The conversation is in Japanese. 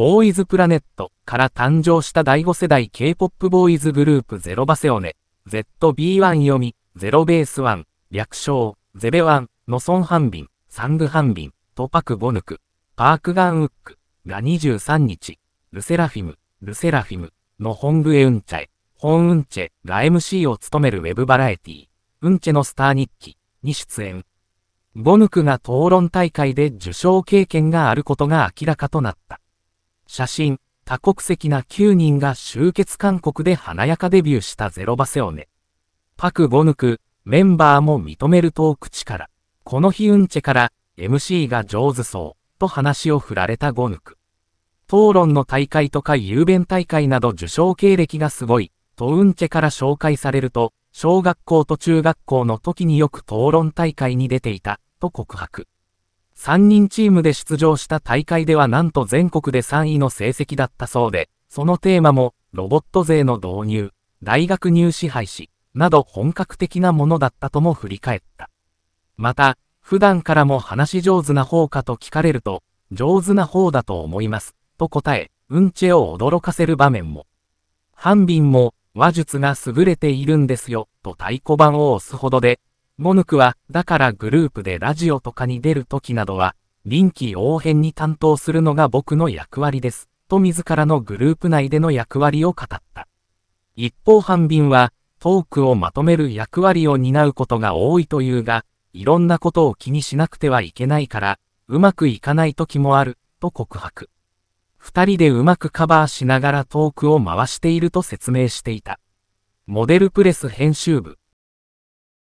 ボーイズプラネットから誕生した第5世代 K-POP ボーイズグループゼロバセオネ、ZB1 読み、ゼロベース1、略称、ゼベワン、ノソンハンビン、サングハンビン、トパクボヌク、パークガンウックが23日、ルセラフィム、ルセラフィムのホングエウンチャエ、ホンウンチェが MC を務めるウェブバラエティ、ウンチェのスター日記に出演。ボヌクが討論大会で受賞経験があることが明らかとなった。写真、多国籍な9人が集結韓国で華やかデビューしたゼロバセオネ。パク・ゴヌク、メンバーも認めると口から、この日うんちェから MC が上手そう、と話を振られたゴヌク。討論の大会とか雄弁大会など受賞経歴がすごい、とウンチェから紹介されると、小学校と中学校の時によく討論大会に出ていた、と告白。3人チームで出場した大会ではなんと全国で3位の成績だったそうで、そのテーマも、ロボット税の導入、大学入試廃止、など本格的なものだったとも振り返った。また、普段からも話し上手な方かと聞かれると、上手な方だと思います、と答え、うんちを驚かせる場面も。ハンビンも、話術が優れているんですよ、と太鼓判を押すほどで、モヌクは、だからグループでラジオとかに出るときなどは、臨機応変に担当するのが僕の役割です、と自らのグループ内での役割を語った。一方半瓶は、トークをまとめる役割を担うことが多いというが、いろんなことを気にしなくてはいけないから、うまくいかない時もある、と告白。二人でうまくカバーしながらトークを回していると説明していた。モデルプレス編集部。